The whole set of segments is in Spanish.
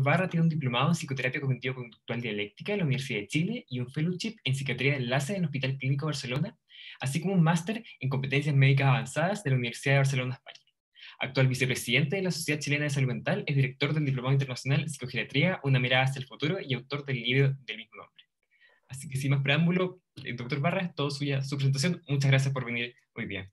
Barra tiene un diplomado en psicoterapia cognitivo-conductual dialéctica de la Universidad de Chile y un fellowship en psiquiatría de enlace en Hospital Clínico Barcelona, así como un máster en competencias médicas avanzadas de la Universidad de Barcelona, España. Actual vicepresidente de la Sociedad Chilena de Salud Mental, es director del Diplomado Internacional de Psicogeriatría, Una mirada hacia el futuro y autor del libro del mismo nombre. Así que sin más preámbulo, el eh, doctor Barra, es todo su presentación. Muchas gracias por venir Muy bien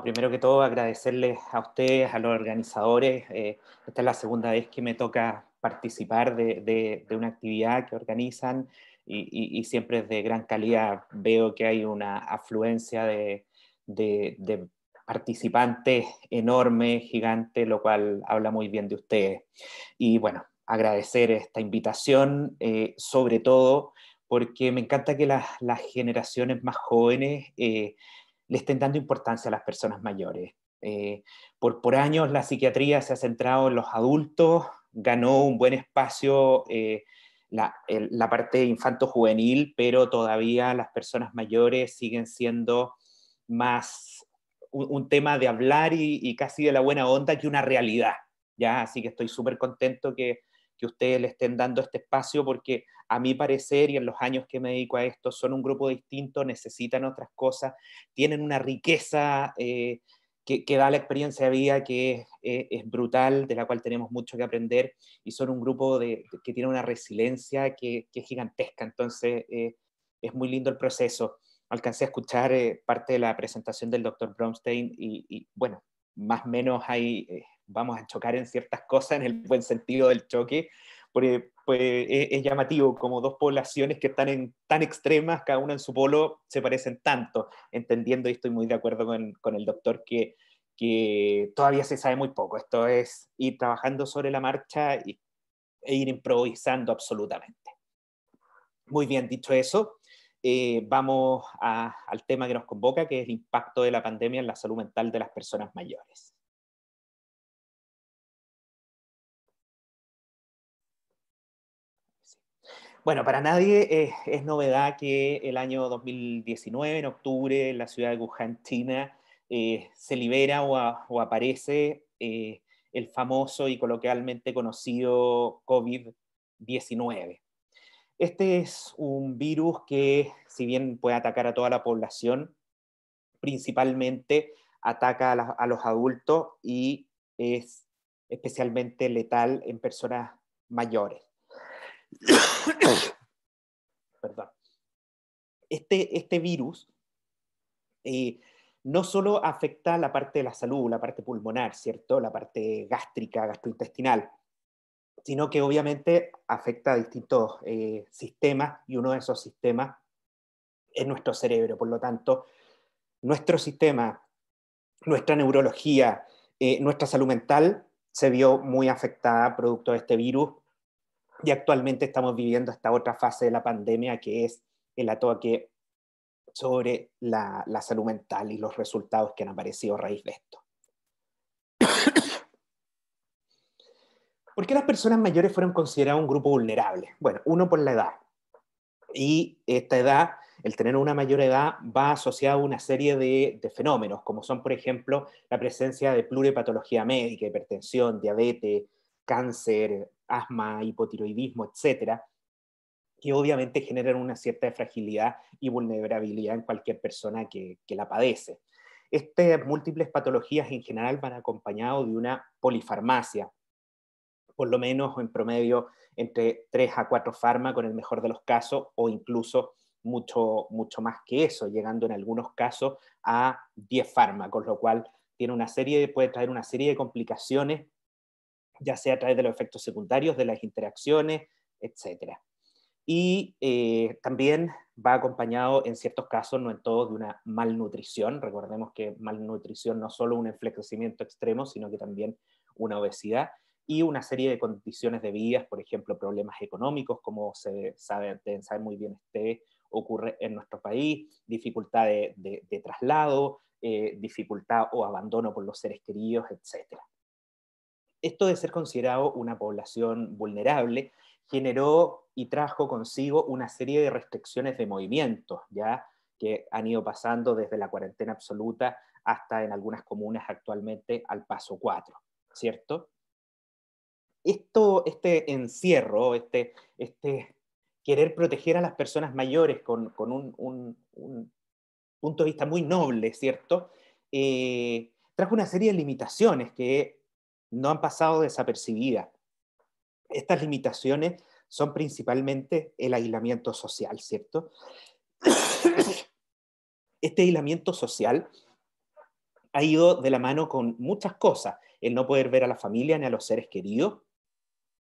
primero que todo agradecerles a ustedes, a los organizadores. Eh, esta es la segunda vez que me toca participar de, una actividad que organizan y, siempre es de gran calidad. Veo que hay una afluencia de, participantes enorme, gigante, lo cual habla muy bien de ustedes. Y bueno, agradecer esta invitación, eh, sobre todo porque me encanta que las, generaciones más jóvenes... Eh, le estén dando importancia a las personas mayores. Eh, por, por años la psiquiatría se ha centrado en los adultos, ganó un buen espacio eh, la, la, parte infanto-juvenil, pero todavía las personas mayores siguen siendo más un, tema de hablar y, casi de la buena onda que una realidad. ¿ya? Así que estoy súper contento que que ustedes le estén dando este espacio porque a mi parecer y en los años que me dedico a esto son un grupo distinto, necesitan otras cosas, tienen una riqueza eh, que, da la experiencia de vida que es, brutal, de la cual tenemos mucho que aprender y son un grupo de, que tiene una resiliencia que, es gigantesca, entonces eh, es muy lindo el proceso. Alcancé a escuchar eh, parte de la presentación del doctor Bromstein y, y bueno, más o menos hay vamos a chocar en ciertas cosas, en el buen sentido del choque, porque pues, es, llamativo como dos poblaciones que están en, tan extremas, cada una en su polo, se parecen tanto, entendiendo, y estoy muy de acuerdo con, el doctor, que, todavía se sabe muy poco, esto es ir trabajando sobre la marcha y, e ir improvisando absolutamente. Muy bien, dicho eso, eh, vamos al tema que nos convoca, que es el impacto de la pandemia en la salud mental de las personas mayores. Bueno, para nadie es, novedad que el año 2019, en octubre, en la ciudad de Wuhan, China, eh, se libera o, aparece eh, el famoso y coloquialmente conocido COVID-19. Este es un virus que, si bien puede atacar a toda la población, principalmente ataca a los adultos y es especialmente letal en personas mayores. Perdón. Este, este virus eh, no solo afecta la parte de la salud, la parte pulmonar, ¿cierto? La parte gástrica, gastrointestinal, sino que obviamente afecta a distintos eh, sistemas y uno de esos sistemas es nuestro cerebro. Por lo tanto, nuestro sistema, nuestra neurología, eh, nuestra salud mental se vio muy afectada producto de este virus y actualmente estamos viviendo esta otra fase de la pandemia que es el ataque sobre la, salud mental y los resultados que han aparecido a raíz de esto. ¿Por qué las personas mayores fueron consideradas un grupo vulnerable? Bueno, uno por la edad. Y esta edad, el tener una mayor edad, va asociado a una serie de, de fenómenos, como son, por ejemplo, la presencia de pluripatología médica, hipertensión, diabetes, cáncer, asma, hipotiroidismo, etcétera, que obviamente generan una cierta fragilidad y vulnerabilidad en cualquier persona que, la padece. Estas múltiples patologías en general van acompañados de una polifarmacia, por lo menos en promedio entre 3 a 4 fármacos en el mejor de los casos, o incluso mucho, mucho más que eso, llegando en algunos casos a 10 fármacos, lo cual tiene una serie, puede traer una serie de complicaciones ya sea a través de los efectos secundarios, de las interacciones, etc. Y eh, también va acompañado, en ciertos casos, no en todos, de una malnutrición. Recordemos que malnutrición no solo un enflaquecimiento extremo, sino que también una obesidad y una serie de condiciones de vida, por ejemplo, problemas económicos, como se sabe, muy bien este ocurre en nuestro país, dificultad de, traslado, eh, dificultad o abandono por los seres queridos, etcétera esto de ser considerado una población vulnerable generó y trajo consigo una serie de restricciones de movimiento ¿ya? que han ido pasando desde la cuarentena absoluta hasta en algunas comunas actualmente al paso 4, ¿cierto? Esto, este encierro, este, este querer proteger a las personas mayores con, un, punto de vista muy noble, ¿cierto? Eh, trajo una serie de limitaciones que no han pasado desapercibidas. Estas limitaciones son principalmente el aislamiento social, ¿cierto? Este aislamiento social ha ido de la mano con muchas cosas, el no poder ver a la familia ni a los seres queridos,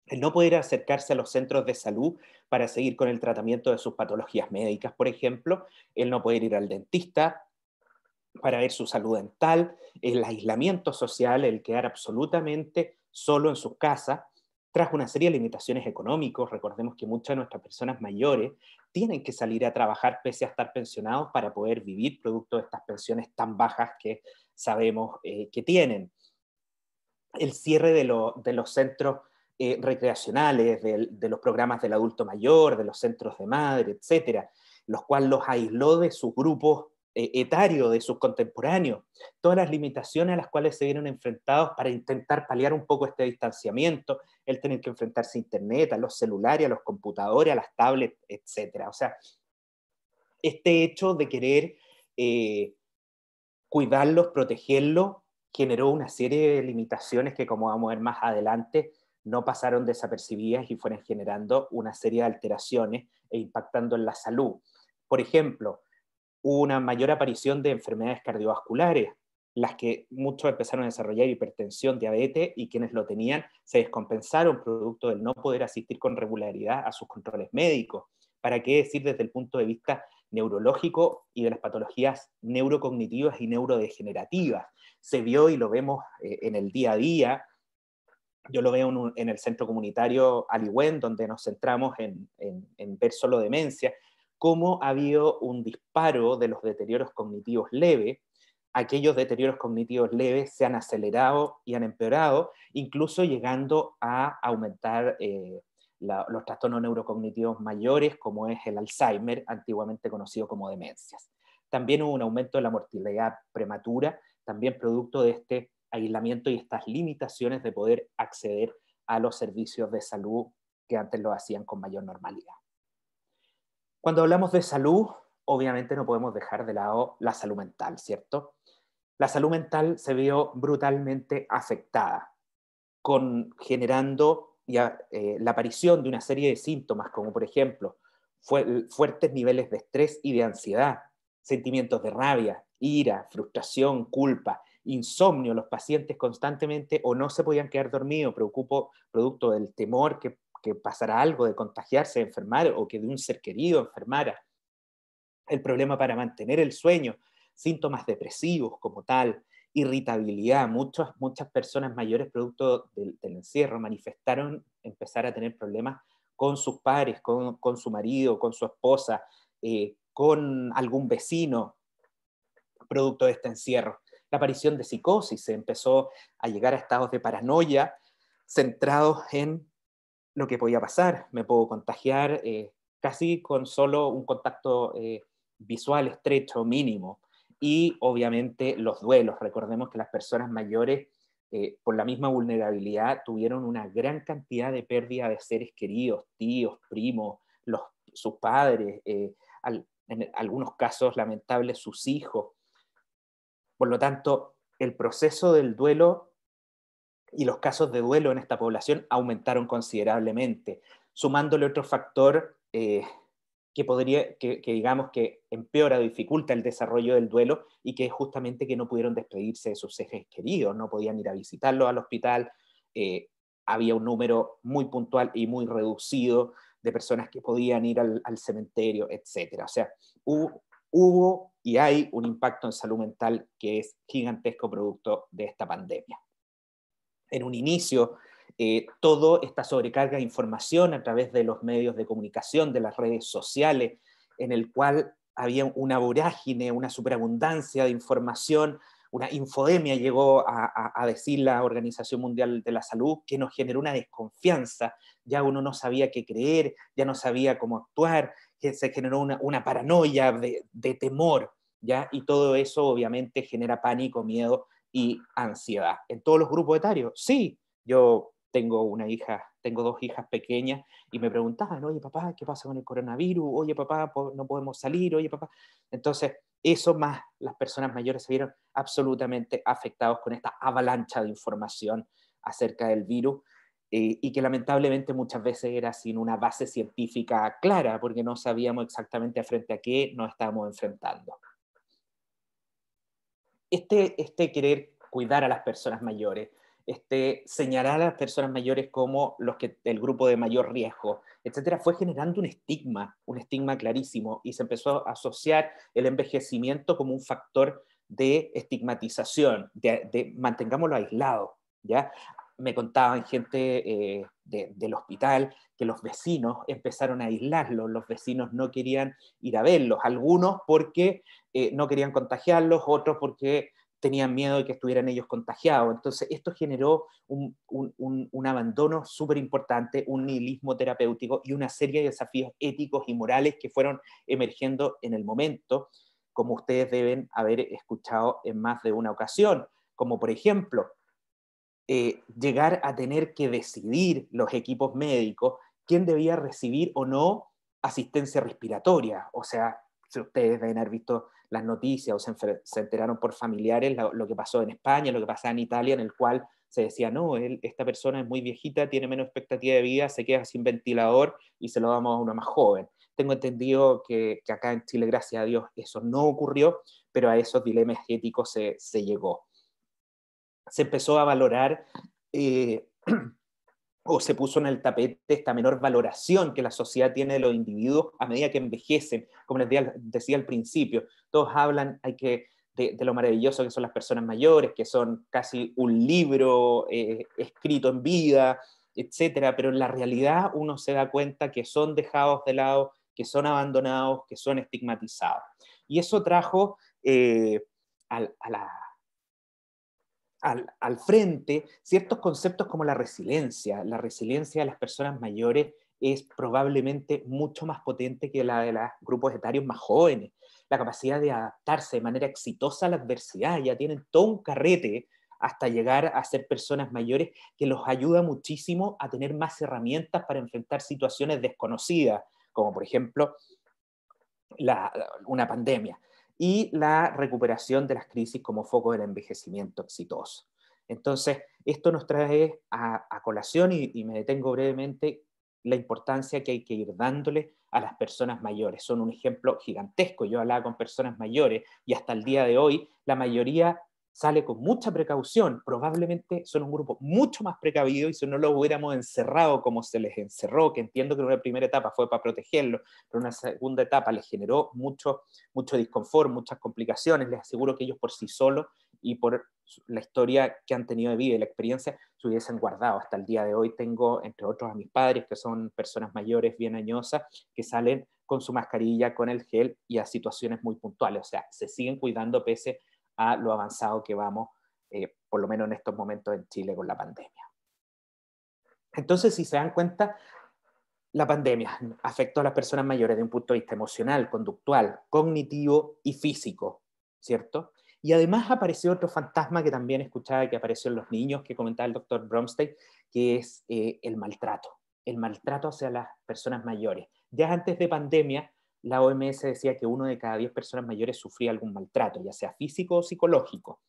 el no poder acercarse a los centros de salud para seguir con el tratamiento de sus patologías médicas, por ejemplo, el no poder ir al dentista, para ver su salud dental, el aislamiento social, el quedar absolutamente solo en sus casas, tras una serie de limitaciones económicas. Recordemos que muchas de nuestras personas mayores tienen que salir a trabajar pese a estar pensionados para poder vivir producto de estas pensiones tan bajas que sabemos eh, que tienen. El cierre de, los centros eh, recreacionales, de, los programas del adulto mayor, de los centros de madre, etcétera, los cuales los aisló de sus grupos eh, etario de sus contemporáneos, todas las limitaciones a las cuales se vieron enfrentados para intentar paliar un poco este distanciamiento, el tener que enfrentarse a Internet, a los celulares, a los computadores, a las tablets, etc. O sea, este hecho de querer eh, cuidarlos, protegerlos, generó una serie de limitaciones que, como vamos a ver más adelante, no pasaron desapercibidas y fueron generando una serie de alteraciones e impactando en la salud. Por ejemplo, una mayor aparición de enfermedades cardiovasculares, las que muchos empezaron a desarrollar hipertensión, diabetes, y quienes lo tenían se descompensaron producto del no poder asistir con regularidad a sus controles médicos. ¿Para qué decir desde el punto de vista neurológico y de las patologías neurocognitivas y neurodegenerativas? Se vio y lo vemos eh, en el día a día. Yo lo veo en, el centro comunitario Aliwen donde nos centramos en, en ver solo demencia, cómo ha habido un disparo de los deterioros cognitivos leves. Aquellos deterioros cognitivos leves se han acelerado y han empeorado, incluso llegando a aumentar eh, los trastornos neurocognitivos mayores, como es el Alzheimer, antiguamente conocido como demencias. También hubo un aumento de la mortalidad prematura, también producto de este aislamiento y estas limitaciones de poder acceder a los servicios de salud que antes lo hacían con mayor normalidad. Cuando hablamos de salud, obviamente no podemos dejar de lado la salud mental, ¿cierto? La salud mental se vio brutalmente afectada, con, generando ya, eh, la aparición de una serie de síntomas, como por ejemplo fuertes niveles de estrés y de ansiedad, sentimientos de rabia, ira, frustración, culpa, insomnio, los pacientes constantemente o no se podían quedar dormidos, preocupo, producto del temor que que pasara algo, de contagiarse, de enfermar o que de un ser querido enfermara. El problema para mantener el sueño, síntomas depresivos como tal, irritabilidad. Muchas, muchas personas mayores producto del, encierro manifestaron empezar a tener problemas con sus pares, con, su marido, con su esposa, eh, con algún vecino, producto de este encierro. La aparición de psicosis se empezó a llegar a estados de paranoia centrados en lo que podía pasar. Me puedo contagiar eh, casi con solo un contacto eh, visual estrecho mínimo. Y obviamente los duelos. Recordemos que las personas mayores, eh, por la misma vulnerabilidad, tuvieron una gran cantidad de pérdida de seres queridos, tíos, primos, sus padres, en algunos casos lamentables sus hijos. Por lo tanto, el proceso del duelo y los casos de duelo en esta población aumentaron considerablemente, sumándole otro factor eh, que podría, que, digamos que empeora, dificulta el desarrollo del duelo y que es justamente que no pudieron despedirse de sus ejes queridos, no podían ir a visitarlos al hospital, eh, había un número muy puntual y muy reducido de personas que podían ir al, cementerio, etc. O sea, hubo y hay un impacto en salud mental que es gigantesco producto de esta pandemia en un inicio, eh, toda esta sobrecarga de información a través de los medios de comunicación, de las redes sociales, en el cual había una vorágine, una superabundancia de información, una infodemia llegó a, decir la Organización Mundial de la Salud, que nos generó una desconfianza, ya uno no sabía qué creer, ya no sabía cómo actuar, se generó una, paranoia de, de, temor, ¿ya? y todo eso obviamente genera pánico, miedo y ansiedad. En todos los grupos etarios, sí, yo tengo una hija, tengo dos hijas pequeñas y me preguntaban, oye papá, ¿qué pasa con el coronavirus? Oye papá, no podemos salir, oye papá. Entonces, eso más las personas mayores se vieron absolutamente afectados con esta avalancha de información acerca del virus eh, y que lamentablemente muchas veces era sin una base científica clara porque no sabíamos exactamente frente a qué nos estábamos enfrentando este, este querer cuidar a las personas mayores, este, señalar a las personas mayores como los que el grupo de mayor riesgo, etcétera, fue generando un estigma, un estigma clarísimo, y se empezó a asociar el envejecimiento como un factor de estigmatización, de, mantengámoslo aislado, ¿ya? Me contaban gente eh, del hospital, que los vecinos empezaron a aislarlos, los vecinos no querían ir a verlos, algunos porque eh, no querían contagiarlos, otros porque tenían miedo de que estuvieran ellos contagiados. Entonces, esto generó un, un abandono súper importante, un nihilismo terapéutico y una serie de desafíos éticos y morales que fueron emergiendo en el momento, como ustedes deben haber escuchado en más de una ocasión, como por ejemplo eh, llegar a tener que decidir los equipos médicos quién debía recibir o no asistencia respiratoria. O sea, ustedes deben haber visto las noticias o se, enteraron por familiares lo, que pasó en España, lo que pasaba en Italia, en el cual se decía, no, esta persona es muy viejita, tiene menos expectativa de vida, se queda sin ventilador y se lo damos a una más joven. Tengo entendido que, acá en Chile, gracias a Dios, eso no ocurrió, pero a esos dilemas éticos se llegó se empezó a valorar eh, o se puso en el tapete esta menor valoración que la sociedad tiene de los individuos a medida que envejecen, como les decía, al principio, todos hablan, hay que de, lo maravilloso que son las personas mayores, que son casi un libro eh, escrito en vida, etcétera, pero en la realidad uno se da cuenta que son dejados de lado, que son abandonados, que son estigmatizados. Y eso trajo eh, a, la, al, frente ciertos conceptos como la resiliencia. La resiliencia de las personas mayores es probablemente mucho más potente que la de los grupos etarios más jóvenes. La capacidad de adaptarse de manera exitosa a la adversidad, ya tienen todo un carrete hasta llegar a ser personas mayores que los ayuda muchísimo a tener más herramientas para enfrentar situaciones desconocidas, como por ejemplo una pandemia y la recuperación de las crisis como foco del envejecimiento exitoso. Entonces, esto nos trae a, colación y, y, me detengo brevemente la importancia que hay que ir dándole a las personas mayores. Son un ejemplo gigantesco. Yo hablaba con personas mayores y hasta el día de hoy la mayoría sale con mucha precaución, probablemente son un grupo mucho más precavido y si no lo hubiéramos encerrado como se les encerró, que entiendo que en una primera etapa fue para protegerlo, pero en una segunda etapa les generó mucho, mucho disconfort, muchas complicaciones, les aseguro que ellos por sí solos y por la historia que han tenido de vida y la experiencia se hubiesen guardado. Hasta el día de hoy tengo, entre otros, a mis padres, que son personas mayores, bien añosas, que salen con su mascarilla, con el gel y a situaciones muy puntuales. O sea, se siguen cuidando pese a a lo avanzado que vamos, eh, por lo menos en estos momentos en Chile con la pandemia. Entonces, si se dan cuenta, la pandemia afectó a las personas mayores de un punto de vista emocional, conductual, cognitivo y físico, ¿cierto? Y además apareció otro fantasma que también escuchaba que apareció en los niños, que comentaba el doctor Bromstein, que es eh, el maltrato, el maltrato hacia las personas mayores. Ya antes de pandemia, la OMS decía que uno de cada diez personas mayores sufría algún maltrato, ya sea físico o psicológico.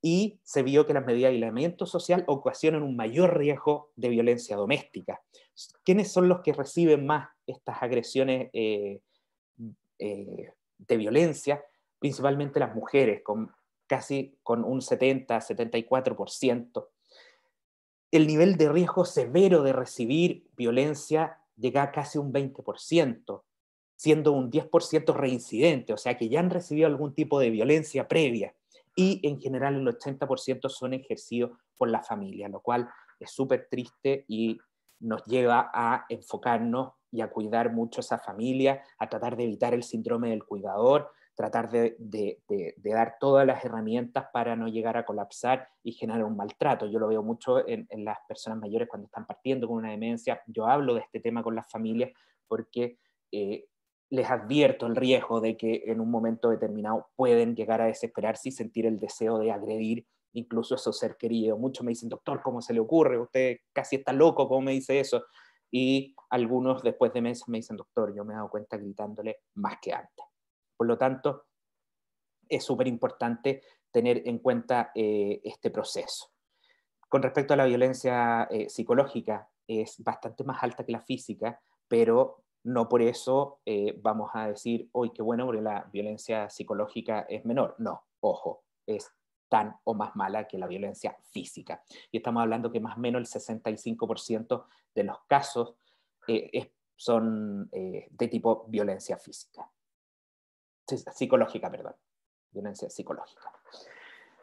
Y se vio que las medidas de aislamiento social ocasionan un mayor riesgo de violencia doméstica. ¿Quiénes son los que reciben más estas agresiones eh, eh, de violencia? Principalmente las mujeres, con casi con un 70-74%. El nivel de riesgo severo de recibir violencia llega a casi un 20% siendo un 10% reincidente, o sea que ya han recibido algún tipo de violencia previa y en general el 80% son ejercidos por la familia, lo cual es súper triste y nos lleva a enfocarnos y a cuidar mucho a esa familia, a tratar de evitar el síndrome del cuidador, tratar de, dar todas las herramientas para no llegar a colapsar y generar un maltrato. Yo lo veo mucho en, las personas mayores cuando están partiendo con una demencia. Yo hablo de este tema con las familias porque eh, les advierto el riesgo de que en un momento determinado pueden llegar a desesperarse y sentir el deseo de agredir incluso a su ser querido. Muchos me dicen, doctor, ¿cómo se le ocurre? Usted casi está loco, ¿cómo me dice eso? Y algunos después de meses me dicen, doctor, yo me he dado cuenta gritándole más que antes. Por lo tanto, es súper importante tener en cuenta eh, este proceso. Con respecto a la violencia eh, psicológica, es bastante más alta que la física, pero no por eso eh, vamos a decir, hoy qué bueno, porque la violencia psicológica es menor. No, ojo, es tan o más mala que la violencia física. Y estamos hablando que más o menos el 65% de los casos eh, son eh, de tipo violencia física. Psicológica, perdón. Violencia psicológica.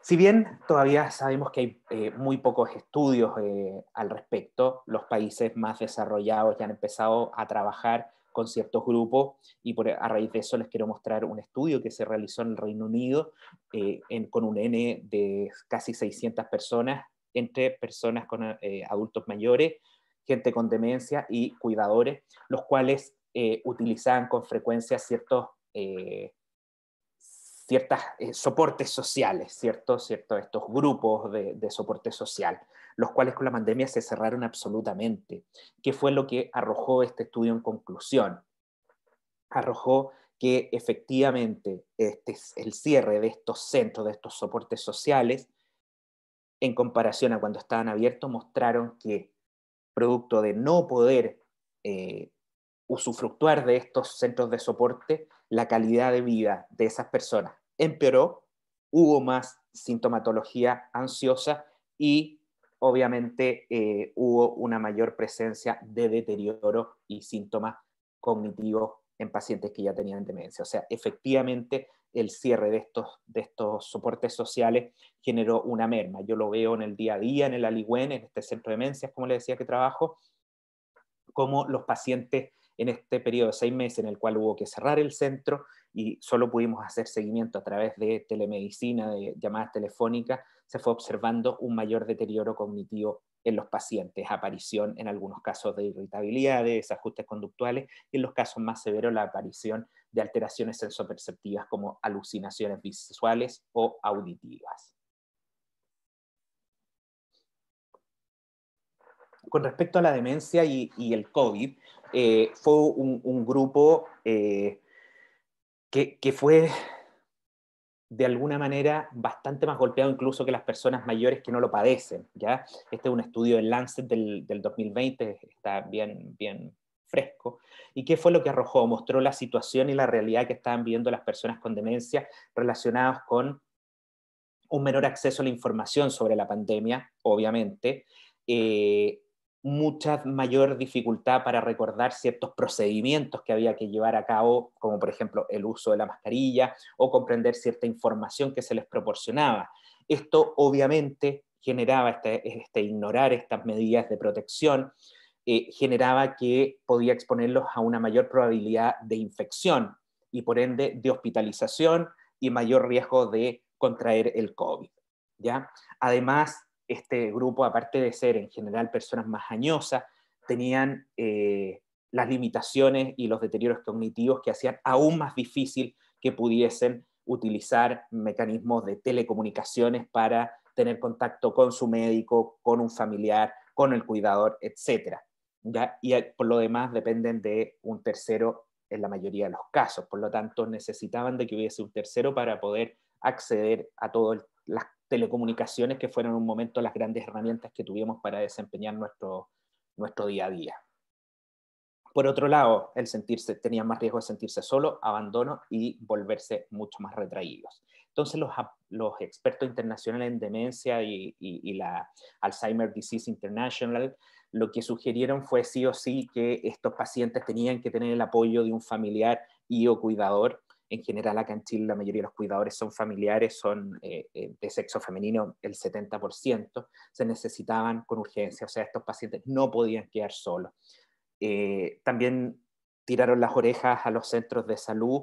Si bien todavía sabemos que hay eh, muy pocos estudios eh, al respecto, los países más desarrollados ya han empezado a trabajar con ciertos grupos y por, a raíz de eso les quiero mostrar un estudio que se realizó en el Reino Unido eh, con un N de casi 600 personas, entre personas con adultos mayores, gente con demencia y cuidadores, los cuales utilizaban con frecuencia ciertos ciertos eh, soportes sociales, ¿cierto? ¿cierto? Estos grupos de, soporte social, los cuales con la pandemia se cerraron absolutamente. ¿Qué fue lo que arrojó este estudio en conclusión? Arrojó que efectivamente este el cierre de estos centros, de estos soportes sociales, en comparación a cuando estaban abiertos, mostraron que producto de no poder eh, usufructuar de estos centros de soporte, la calidad de vida de esas personas empeoró, hubo más sintomatología ansiosa y obviamente eh, hubo una mayor presencia de deterioro y síntomas cognitivos en pacientes que ya tenían demencia. O sea, efectivamente el cierre de estos, soportes sociales generó una merma. Yo lo veo en el día a día, en el Aligüen, en este centro de demencias, como le decía que trabajo, como los pacientes en este periodo de seis meses en el cual hubo que cerrar el centro y solo pudimos hacer seguimiento a través de telemedicina, de llamadas telefónicas, se fue observando un mayor deterioro cognitivo en los pacientes, aparición en algunos casos de irritabilidad, de desajustes conductuales y en los casos más severos la aparición de alteraciones sensoperceptivas como alucinaciones visuales o auditivas. Con respecto a la demencia y, y el COVID, eh, fue un, grupo eh, que, fue de alguna manera bastante más golpeado incluso que las personas mayores que no lo padecen. ¿ya? Este es un estudio del Lancet del, 2020, está bien, bien fresco. ¿Y qué fue lo que arrojó? Mostró la situación y la realidad que estaban viendo las personas con demencia relacionadas con un menor acceso a la información sobre la pandemia, obviamente, eh, mucha mayor dificultad para recordar ciertos procedimientos que había que llevar a cabo, como por ejemplo el uso de la mascarilla o comprender cierta información que se les proporcionaba. Esto obviamente generaba este, este ignorar estas medidas de protección, eh, generaba que podía exponerlos a una mayor probabilidad de infección y por ende de hospitalización y mayor riesgo de contraer el COVID. ¿ya? Además, este grupo, aparte de ser en general personas más añosas, tenían eh, las limitaciones y los deterioros cognitivos que hacían aún más difícil que pudiesen utilizar mecanismos de telecomunicaciones para tener contacto con su médico, con un familiar, con el cuidador, etc. Y eh, por lo demás dependen de un tercero en la mayoría de los casos. Por lo tanto, necesitaban de que hubiese un tercero para poder acceder a todas las telecomunicaciones, que fueron en un momento las grandes herramientas que tuvimos para desempeñar nuestro, nuestro día a día. Por otro lado, el sentirse, tenía más riesgo de sentirse solo, abandono y volverse mucho más retraídos. Entonces, los, expertos internacionales en demencia y, y, la Alzheimer Disease International lo que sugirieron fue sí o sí que estos pacientes tenían que tener el apoyo de un familiar y o cuidador en general acá en Chile la mayoría de los cuidadores son familiares, son eh, eh, de sexo femenino el 70%, se necesitaban con urgencia, o sea, estos pacientes no podían quedar solos. Eh, también tiraron las orejas a los centros de salud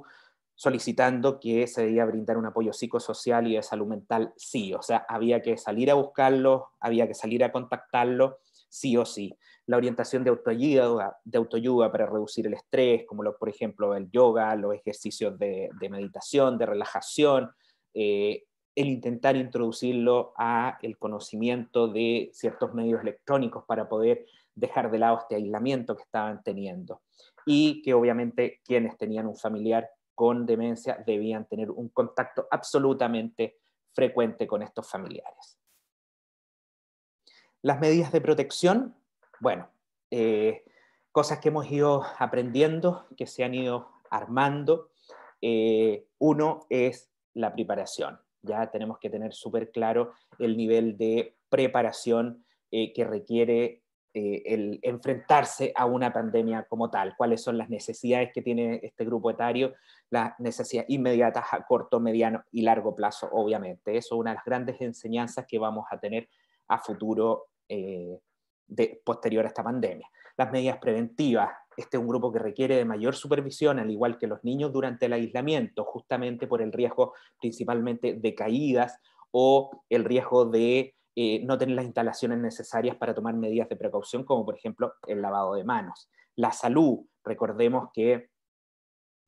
solicitando que se debía brindar un apoyo psicosocial y de salud mental, sí, o sea, había que salir a buscarlos, había que salir a contactarlos, sí o sí la orientación de autoayuda, de para reducir el estrés, como por ejemplo el yoga, los ejercicios de, meditación, de relajación, eh, el intentar introducirlo a el conocimiento de ciertos medios electrónicos para poder dejar de lado este aislamiento que estaban teniendo. Y que obviamente quienes tenían un familiar con demencia debían tener un contacto absolutamente frecuente con estos familiares. Las medidas de protección bueno, eh, cosas que hemos ido aprendiendo, que se han ido armando. Eh, uno es la preparación. Ya tenemos que tener súper claro el nivel de preparación eh, que requiere el enfrentarse a una pandemia como tal, cuáles son las necesidades que tiene este grupo etario, las necesidades inmediatas a corto, mediano y largo plazo, obviamente. Eso es una de las grandes enseñanzas que vamos a tener a futuro posterior a esta pandemia. Las medidas preventivas, este es un grupo que requiere de mayor supervisión, al igual que los niños durante el aislamiento, justamente por el riesgo principalmente de caídas o el riesgo de eh, no tener las instalaciones necesarias para tomar medidas de precaución, como por ejemplo el lavado de manos. La salud, recordemos que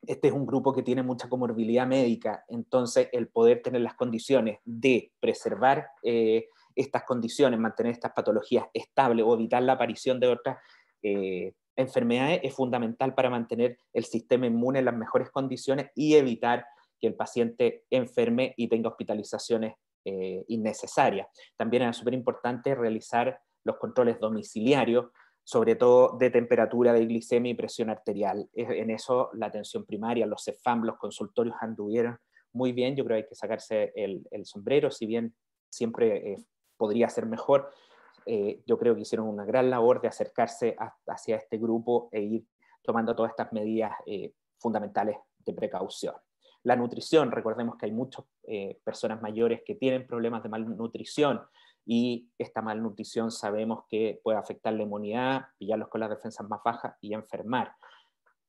este es un grupo que tiene mucha comorbilidad médica, entonces el poder tener las condiciones de preservar eh, estas condiciones, mantener estas patologías estables o evitar la aparición de otras eh, enfermedades es fundamental para mantener el sistema inmune en las mejores condiciones y evitar que el paciente enferme y tenga hospitalizaciones eh, innecesarias. También es súper importante realizar los controles domiciliarios, sobre todo de temperatura, de glicemia y presión arterial. En eso la atención primaria, los CEFAM, los consultorios anduvieron muy bien. Yo creo que hay que sacarse el, sombrero, si bien siempre eh, podría ser mejor. Eh, yo creo que hicieron una gran labor de acercarse hacia este grupo e ir tomando todas estas medidas eh, fundamentales de precaución. La nutrición, recordemos que hay muchas eh, personas mayores que tienen problemas de malnutrición y esta malnutrición sabemos que puede afectar la inmunidad, pillarlos con las defensas más bajas y enfermar.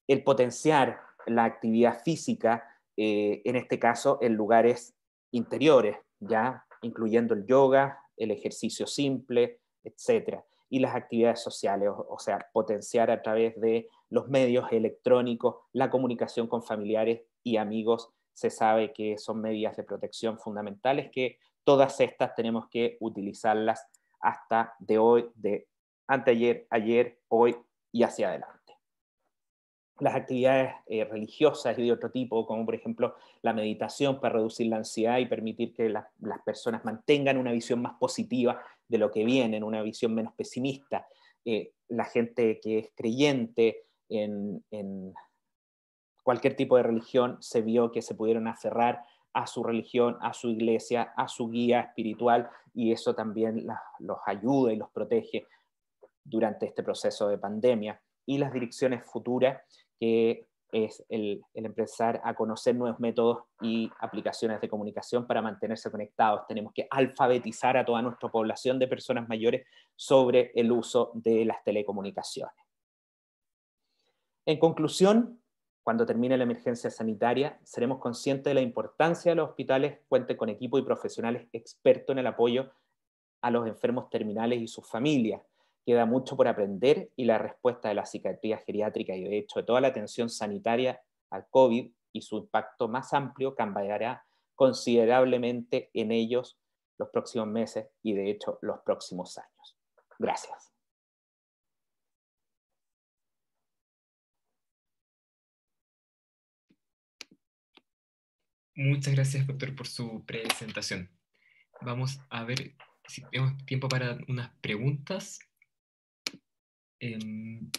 El potenciar la actividad física, en este caso en lugares interiores, ya incluyendo el yoga, el ejercicio simple, etcétera y las actividades sociales, o, sea, potenciar a través de los medios electrónicos la comunicación con familiares y amigos. Se sabe que son medidas de protección fundamentales que todas estas tenemos que utilizarlas hasta de hoy, de anteayer, ayer, hoy y hacia adelante las actividades eh, religiosas y de otro tipo, como por ejemplo la meditación para reducir la ansiedad y permitir que las personas mantengan una visión más positiva de lo que viene, una visión menos pesimista. Eh, la gente que es creyente en, cualquier tipo de religión se vio que se pudieron aferrar a su religión, a su iglesia, a su guía espiritual, y eso también los ayuda y los protege durante este proceso de pandemia. Y las direcciones futuras que es el, empezar a conocer nuevos métodos y aplicaciones de comunicación para mantenerse conectados. Tenemos que alfabetizar a toda nuestra población de personas mayores sobre el uso de las telecomunicaciones. En conclusión, cuando termine la emergencia sanitaria, seremos conscientes de la importancia de los hospitales cuenten con equipo y profesionales expertos en el apoyo a los enfermos terminales y sus familias Queda mucho por aprender y la respuesta de la psiquiatría geriátrica y de hecho de toda la atención sanitaria al COVID y su impacto más amplio cambiará considerablemente en ellos los próximos meses y de hecho los próximos años. Gracias. Muchas gracias, doctor, por su presentación. Vamos a ver si tenemos tiempo para unas preguntas. Em,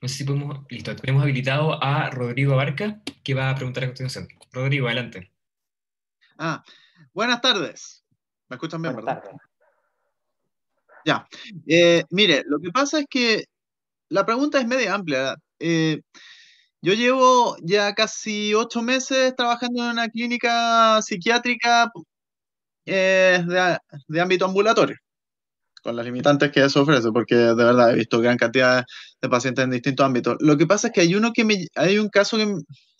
no sé si podemos. Listo, tenemos habilitado a Rodrigo Abarca, que va a preguntar a continuación. Rodrigo, adelante. Ah, buenas tardes. ¿Me escuchan bien, verdad? Ya. Eh, mire, lo que pasa es que la pregunta es media amplia. Eh, yo llevo ya casi ocho meses trabajando en una clínica psiquiátrica eh, de, ámbito ambulatorio con las limitantes que eso ofrece, porque de verdad he visto gran cantidad de pacientes en distintos ámbitos. Lo que pasa es que hay uno que me, hay un caso que,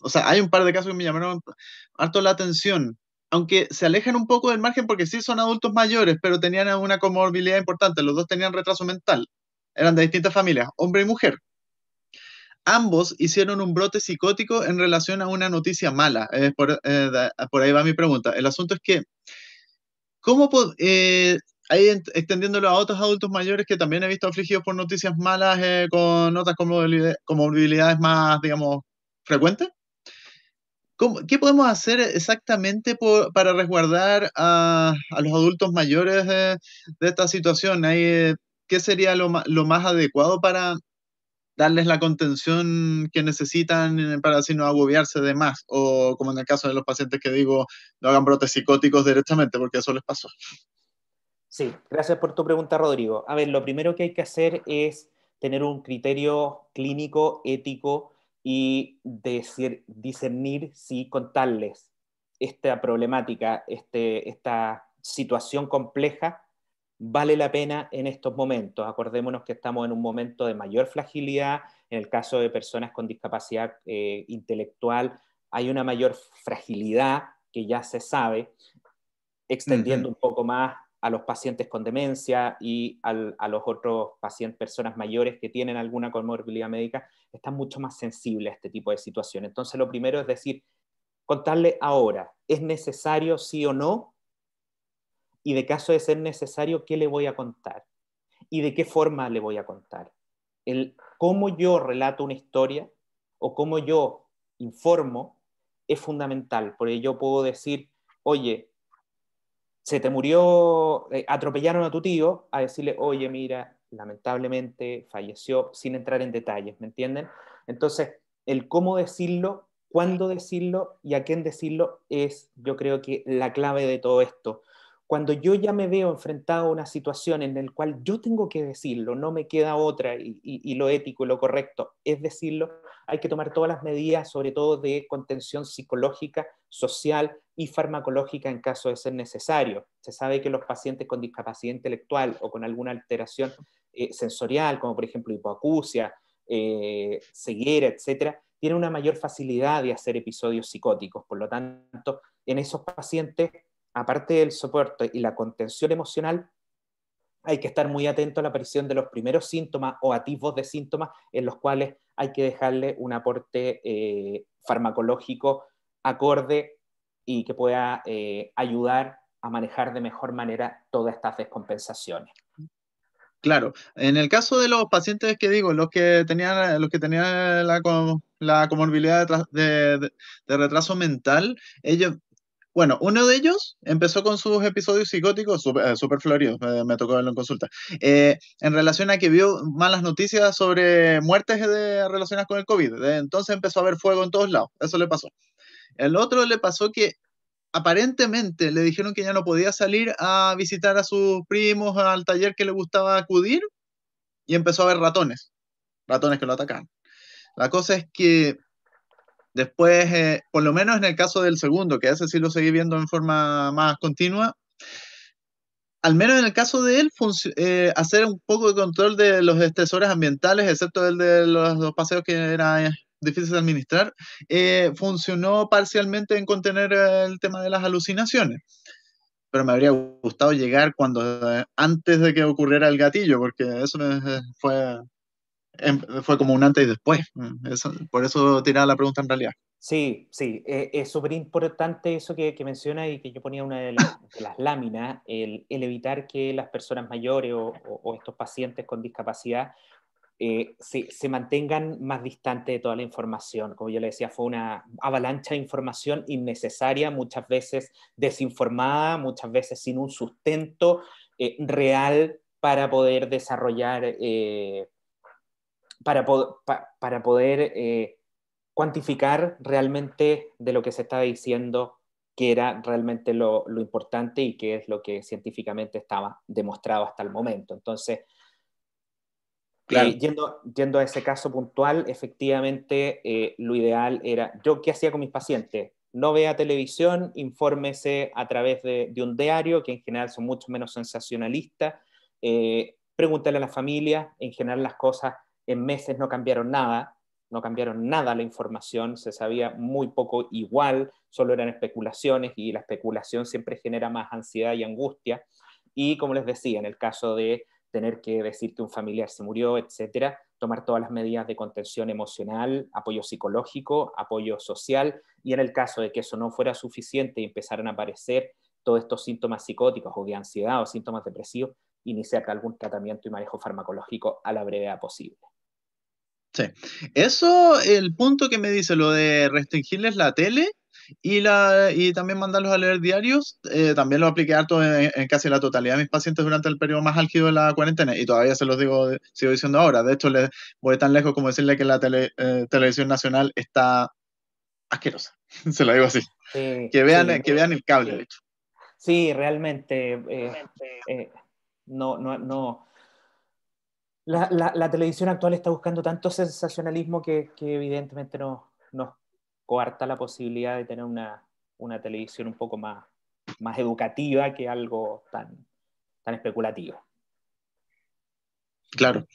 o sea, hay un par de casos que me llamaron harto la atención, aunque se alejan un poco del margen porque sí son adultos mayores, pero tenían una comorbilidad importante, los dos tenían retraso mental, eran de distintas familias, hombre y mujer. Ambos hicieron un brote psicótico en relación a una noticia mala. Eh, por, ahí va mi pregunta. El asunto es que ¿Cómo eh, ahí extendiéndolo a otros adultos mayores que también he visto afligidos por noticias malas eh, con otras comorbilidades más, digamos, frecuentes. ¿Qué podemos hacer exactamente para resguardar a, los adultos mayores de, esta situación? ahí eh, ¿Qué sería lo, lo, más adecuado para darles la contención que necesitan eh, para así no agobiarse de más? O como en el caso de los pacientes que digo, no hagan brotes psicóticos directamente porque eso les pasó. Sí, gracias por tu pregunta, Rodrigo. A ver, lo primero que hay que hacer es tener un criterio clínico, ético y decir, discernir si contarles esta problemática, este, esta situación compleja, vale la pena en estos momentos. Acordémonos que estamos en un momento de mayor fragilidad, en el caso de personas con discapacidad eh, intelectual hay una mayor fragilidad que ya se sabe, extendiendo un poco más a los pacientes con demencia y a los otros pacientes, personas mayores que tienen alguna comorbilidad médica, están mucho más sensibles a este tipo de situaciones. Entonces, lo primero es decir, contarle ahora, ¿es necesario sí o no? Y de caso de ser necesario, ¿qué le voy a contar? ¿Y de qué forma le voy a contar? El cómo yo relato una historia o cómo yo informo es fundamental, porque yo puedo decir, oye, se te murió, eh, atropellaron a tu tío, a decirle, oye, mira, lamentablemente falleció, sin entrar en detalles, ¿me entienden? Entonces, el cómo decirlo, cuándo decirlo y a quién decirlo es, yo creo que, la clave de todo esto. Cuando yo ya me veo enfrentado a una situación en la cual yo tengo que decirlo, no me queda otra y lo ético y lo correcto es decirlo, hay que tomar todas las medidas, sobre todo de contención psicológica, social y farmacológica en caso de ser necesario. Se sabe que los pacientes con discapacidad intelectual o con alguna alteración eh, sensorial, como por ejemplo hipoacusia, eh, ceguera, etcétera, tienen una mayor facilidad de hacer episodios psicóticos. Por lo tanto, en esos pacientes, aparte del soporte y la contención emocional, hay que estar muy atento a la aparición de los primeros síntomas o atisbos de síntomas en los cuales hay que dejarle un aporte eh, farmacológico acorde y que pueda eh, ayudar a manejar de mejor manera todas estas descompensaciones. Claro, en el caso de los pacientes que digo, los que tenían, los que tenían la, comorbilidad de, de, retraso mental, ellos bueno, uno de ellos empezó con sus episodios psicóticos, super, eh, floridos, me, tocó verlo en consulta, eh, en relación a que vio malas noticias sobre muertes relacionadas con el COVID. Eh, entonces empezó a ver fuego en todos lados, eso le pasó. El otro le pasó que aparentemente le dijeron que ya no podía salir a visitar a sus primos, al taller que le gustaba acudir, y empezó a ver ratones, ratones que lo atacaban. La cosa es que Después, eh, por lo menos en el caso del segundo, que ese sí lo seguí viendo en forma más continua, al menos en el caso de él, eh, hacer un poco de control de los estresores ambientales, excepto el de los dos paseos que era eh, difícil de administrar, funcionó parcialmente en contener el tema de las alucinaciones. Pero me habría gustado llegar cuando antes de que ocurriera el gatillo, porque eso fue Em, fue como un antes y después. Mm, por eso tiraba la pregunta en realidad. Sí, sí, e, es súper importante eso que, que menciona y que yo ponía una de las, láminas, el, evitar que las personas mayores o, estos pacientes con discapacidad eh, se, mantengan más distantes de toda la información. Como yo le decía, fue una avalancha de información innecesaria, muchas veces desinformada, muchas veces sin un sustento eh, real para poder desarrollar eh, para, para poder eh, cuantificar realmente de lo que se estaba diciendo que era realmente lo, importante y que es lo que científicamente estaba demostrado hasta el momento. Entonces, yendo, a ese caso puntual, efectivamente eh, lo ideal era, yo qué hacía con mis pacientes, no vea televisión, infórmese a través de, un diario, que en general son mucho menos sensacionalistas, eh, pregúntale a la familia, en general las cosas en meses no cambiaron nada, no cambiaron nada la información, se sabía muy poco igual, solo eran especulaciones y la especulación siempre genera más ansiedad y angustia. Y como les decía, en el caso de tener que decirte un familiar se murió, etcétera, tomar todas las medidas de contención emocional, apoyo psicológico, apoyo social, y en el caso de que eso no fuera suficiente y empezaran a aparecer todos estos síntomas psicóticos o de ansiedad o síntomas depresivos, iniciar algún tratamiento y manejo farmacológico a la brevedad posible. Sí, eso el punto que me dice, lo de restringirles la tele y, la, también mandarlos a leer diarios, eh, también lo apliqué harto en, casi la totalidad de mis pacientes durante el periodo más álgido de la cuarentena y todavía se los digo, sigo diciendo ahora. De hecho, les voy tan lejos como decirle que la eh, televisión nacional está asquerosa, se la digo así. que, vean, que vean el cable, de hecho. Sí, realmente. Eh, realmente no, no, no. La, televisión actual está buscando tanto sensacionalismo que, evidentemente nos, coarta la posibilidad de tener una, televisión un poco más, más educativa que algo tan, especulativo. Claro.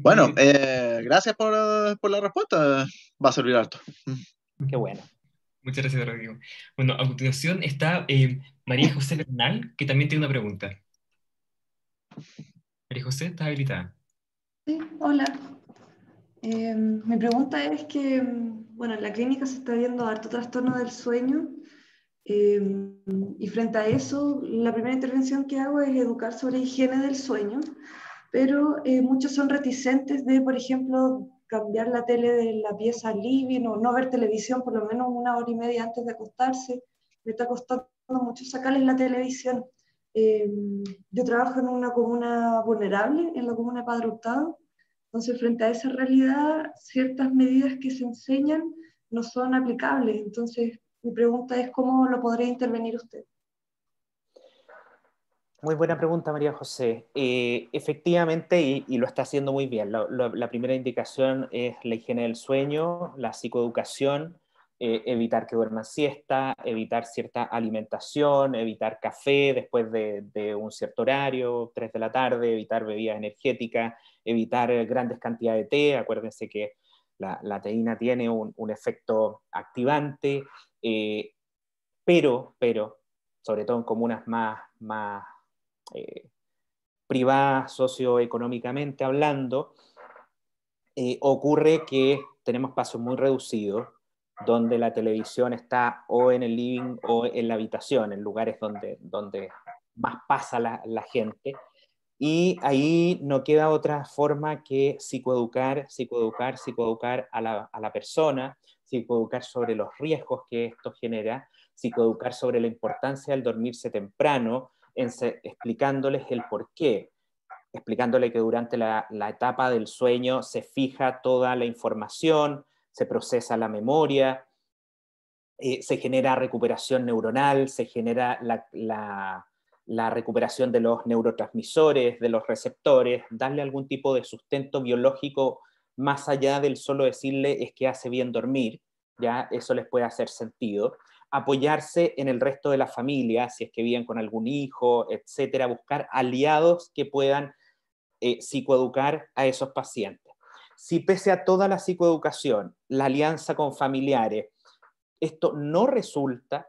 Bueno, eh, gracias por, la respuesta. Va a servir harto. Qué bueno. Muchas gracias, Rodrigo. Bueno, a continuación está eh, María José Bernal, que también tiene una pregunta. María José, ¿estás habilitada? Sí, hola. Eh, mi pregunta es que, bueno, en la clínica se está viendo harto trastorno del sueño eh, y frente a eso, la primera intervención que hago es educar sobre higiene del sueño, pero eh, muchos son reticentes de, por ejemplo, cambiar la tele de la pieza living o no ver televisión por lo menos una hora y media antes de acostarse. Me está costando mucho sacarles la televisión Em, yo trabajo en una comuna vulnerable, en la comuna de Padre entonces frente a esa realidad ciertas medidas que se enseñan no son aplicables, entonces mi pregunta es cómo lo podría intervenir usted. Muy buena pregunta, María José. Eh, efectivamente, y, lo está haciendo muy bien, la, la primera indicación es la higiene del sueño, la psicoeducación, eh, evitar que duerman siesta, evitar cierta alimentación, evitar café después de, un cierto horario, 3 de la tarde, evitar bebidas energéticas, evitar grandes cantidades de té, acuérdense que la, teína tiene un, efecto activante, eh, pero, pero, sobre todo en comunas más, más eh, privadas socioeconómicamente hablando, ocurre que tenemos pasos muy reducidos, donde la televisión está o en el living o en la habitación, en lugares donde, más pasa la, gente. Y ahí no queda otra forma que psicoeducar, psicoeducar, psicoeducar a la, a la persona, psicoeducar sobre los riesgos que esto genera, psicoeducar sobre la importancia del dormirse temprano, explicándoles el por qué, explicándole que durante la etapa del sueño se fija toda la información, se procesa la memoria, eh, se genera recuperación neuronal, se genera la, recuperación de los neurotransmisores, de los receptores, darle algún tipo de sustento biológico más allá del solo decirle es que hace bien dormir, ya eso les puede hacer sentido. Apoyarse en el resto de la familia, si es que viven con algún hijo, etcétera, buscar aliados que puedan eh, psicoeducar a esos pacientes. Si pese a toda la psicoeducación, la alianza con familiares, esto no resulta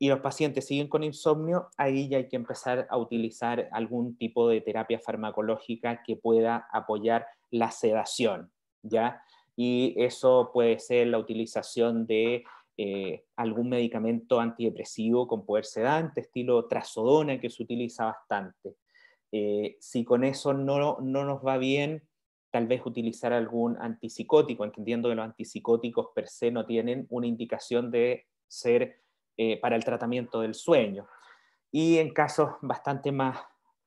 y los pacientes siguen con insomnio, ahí ya hay que empezar a utilizar algún tipo de terapia farmacológica que pueda apoyar la sedación, ¿ya? Y eso puede ser la utilización de eh, algún medicamento antidepresivo con poder sedante, estilo trazodona, que se utiliza bastante. Eh, si con eso no nos va bien, tal vez utilizar algún antipsicótico, entendiendo que los antipsicóticos per se no tienen una indicación de ser eh, para el tratamiento del sueño. Y en casos bastante más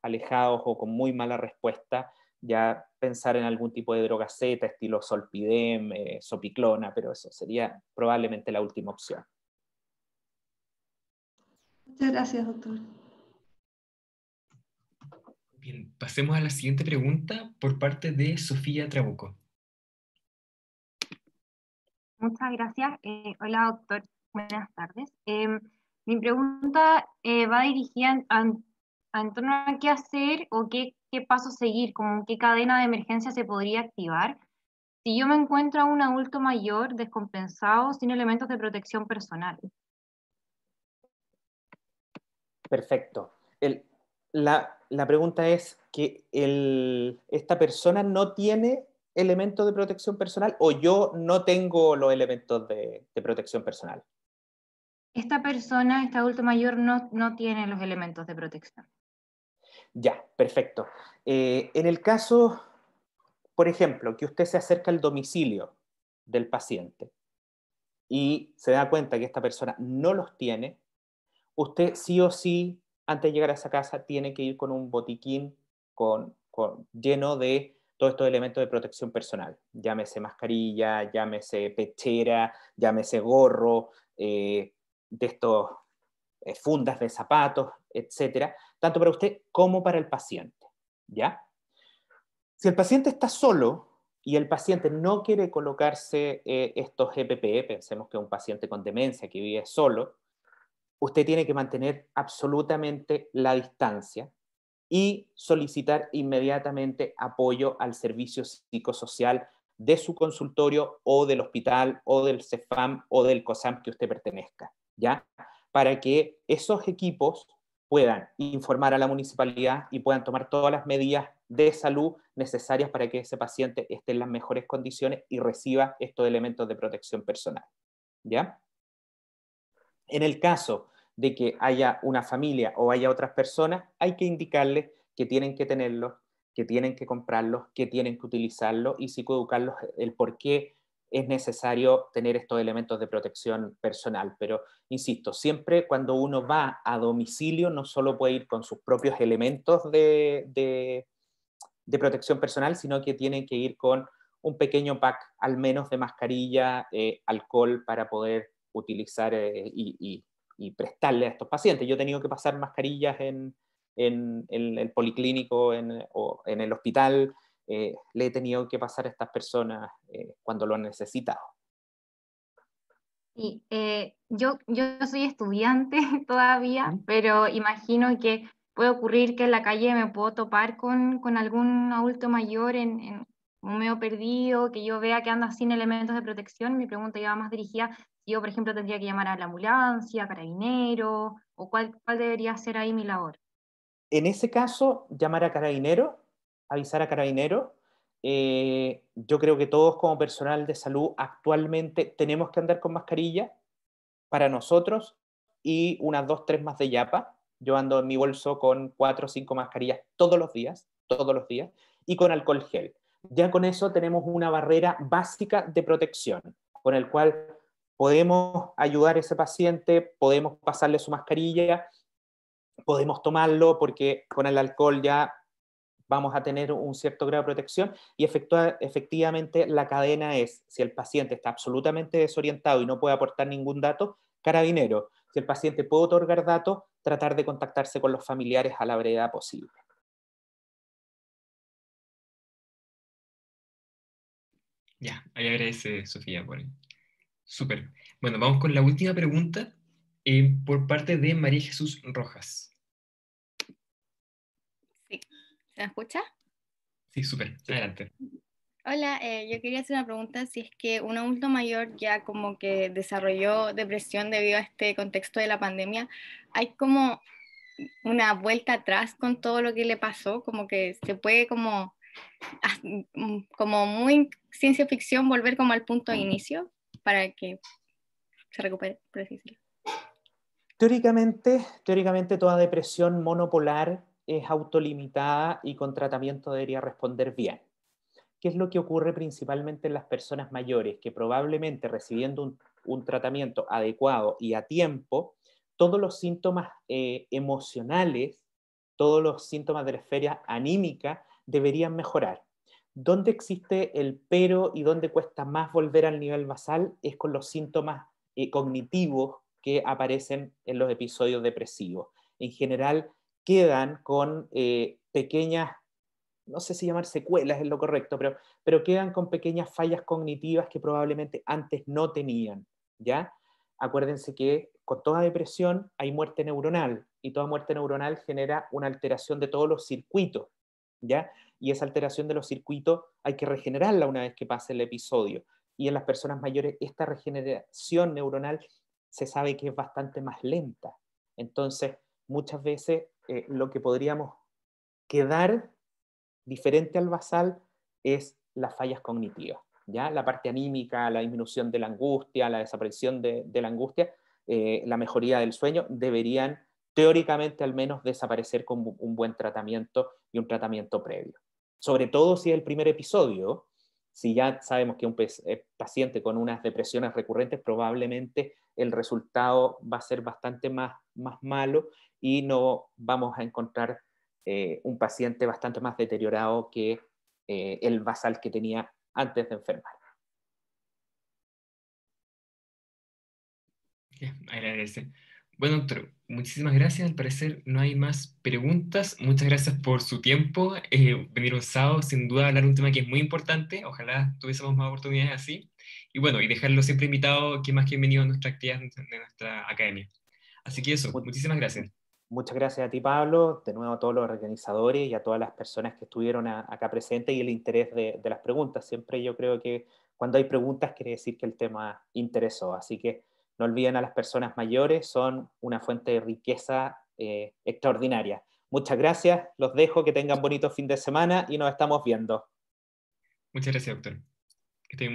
alejados o con muy mala respuesta, ya pensar en algún tipo de droga estilo solpidem, eh, sopiclona, pero eso sería probablemente la última opción. Muchas gracias, doctor. Bien, pasemos a la siguiente pregunta por parte de Sofía Trabuco. Muchas gracias. Eh, hola, doctor. Buenas tardes. Em, mi pregunta eh, va dirigida a, en torno a qué hacer o qué, qué paso seguir, como qué cadena de emergencia se podría activar si yo me encuentro a un adulto mayor descompensado sin elementos de protección personal. Perfecto. El, la, la pregunta es que esta persona no tiene elementos de protección personal o yo no tengo los elementos de, protección personal. Esta persona, este adulto mayor, no, tiene los elementos de protección. Ya, perfecto. Eh, en el caso, por ejemplo, que usted se acerca al domicilio del paciente y se da cuenta que esta persona no los tiene, usted sí o sí antes de llegar a esa casa tiene que ir con un botiquín lleno de todos estos elementos de protección personal. Llámese mascarilla, llámese pechera, llámese gorro, eh, de estos eh, fundas de zapatos, etcétera, tanto para usted como para el paciente. ¿Ya? Si el paciente está solo y el paciente no quiere colocarse eh, estos EPP, pensemos que un paciente con demencia que vive solo, usted tiene que mantener absolutamente la distancia y solicitar inmediatamente apoyo al servicio psicosocial de su consultorio o del hospital o del CEFAM o del COSAM que usted pertenezca, ¿ya? Para que esos equipos puedan informar a la municipalidad y puedan tomar todas las medidas de salud necesarias para que ese paciente esté en las mejores condiciones y reciba estos elementos de protección personal, ¿ya? En el caso de que haya una familia o haya otras personas, hay que indicarles que tienen que tenerlos, que tienen que comprarlos, que tienen que utilizarlos y psicoeducarlos el por qué es necesario tener estos elementos de protección personal. Pero, insisto, siempre cuando uno va a domicilio, no solo puede ir con sus propios elementos de, de, protección personal, sino que tienen que ir con un pequeño pack al menos de mascarilla, eh, alcohol para poder utilizar eh, y y prestarle a estos pacientes. Yo he tenido que pasar mascarillas en, el policlínico en, o en el hospital, eh, le he tenido que pasar a estas personas eh, cuando lo han necesitado. Sí, eh, yo, yo soy estudiante todavía, pero imagino que puede ocurrir que en la calle me puedo topar con, algún adulto mayor en, un medio perdido, que yo vea que anda sin elementos de protección. Mi pregunta ya va más dirigida yo, por ejemplo, tendría que llamar a la ambulancia, a carabinero, o cuál, cuál debería ser ahí mi labor? En ese caso, llamar a carabinero, avisar a carabinero. Eh, yo creo que todos como personal de salud actualmente tenemos que andar con mascarilla para nosotros y unas dos, tres más de yapa. Yo ando en mi bolso con cuatro o cinco mascarillas todos los días, todos los días, y con alcohol gel. Ya con eso tenemos una barrera básica de protección, con el cual podemos ayudar a ese paciente, podemos pasarle su mascarilla, podemos tomarlo porque con el alcohol ya vamos a tener un cierto grado de protección y efectivamente la cadena es, si el paciente está absolutamente desorientado y no puede aportar ningún dato, carabinero. Si el paciente puede otorgar datos, tratar de contactarse con los familiares a la brevedad posible. Ya, ahí agradece Sofía por, Súper. Bueno, vamos con la última pregunta eh, por parte de María Jesús Rojas. Sí, ¿se me escucha? Sí, súper. Adelante. Hola, eh, yo quería hacer una pregunta si es que un adulto mayor ya como que desarrolló depresión debido a este contexto de la pandemia, ¿hay como una vuelta atrás con todo lo que le pasó? Como que se puede como, ah, mm, como muy ciencia ficción volver como al punto de inicio para que se recupere, por Teóricamente, teóricamente toda depresión monopolar es autolimitada y con tratamiento debería responder bien. ¿Qué es lo que ocurre principalmente en las personas mayores? Que probablemente recibiendo un, tratamiento adecuado y a tiempo, todos los síntomas eh, emocionales, todos los síntomas de la esfera anímica deberían mejorar. ¿Dónde existe el pero y dónde cuesta más volver al nivel basal es con los síntomas eh, cognitivos que aparecen en los episodios depresivos. En general, quedan con eh, pequeñas, no sé si llamar secuelas es lo correcto, pero, pero quedan con pequeñas fallas cognitivas que probablemente antes no tenían, ¿ya? Acuérdense que con toda depresión hay muerte neuronal y toda muerte neuronal genera una alteración de todos los circuitos, ¿ya? y esa alteración de los circuitos hay que regenerarla una vez que pase el episodio. Y en las personas mayores esta regeneración neuronal se sabe que es bastante más lenta. Entonces, muchas veces eh, lo que podríamos quedar diferente al basal es las fallas cognitivas, ¿ya? la parte anímica, la disminución de la angustia, la desaparición de, la angustia, eh, la mejoría del sueño, deberían teóricamente al menos desaparecer con un buen tratamiento y un tratamiento previo sobre todo si es el primer episodio, si ya sabemos que un eh, paciente con unas depresiones recurrentes, probablemente el resultado va a ser bastante más, más malo y no vamos a encontrar eh, un paciente bastante más deteriorado que eh, el basal que tenía antes de enfermar. Bueno, doctor, muchísimas gracias. Al parecer no hay más preguntas. Muchas gracias por su tiempo. Eh, venir un sábado, sin duda, a hablar un tema que es muy importante. Ojalá tuviésemos más oportunidades así. Y bueno, y dejarlo siempre invitado, que más que bienvenido a nuestra actividad de nuestra academia. Así que eso, muchísimas gracias. Muchas gracias a ti, Pablo, de nuevo a todos los organizadores y a todas las personas que estuvieron acá presentes y el interés de las preguntas. Siempre yo creo que cuando hay preguntas quiere decir que el tema interesó. Así que no olviden a las personas mayores, son una fuente de riqueza eh, extraordinaria. Muchas gracias, los dejo, que tengan bonito fin de semana y nos estamos viendo. Muchas gracias, doctor. Que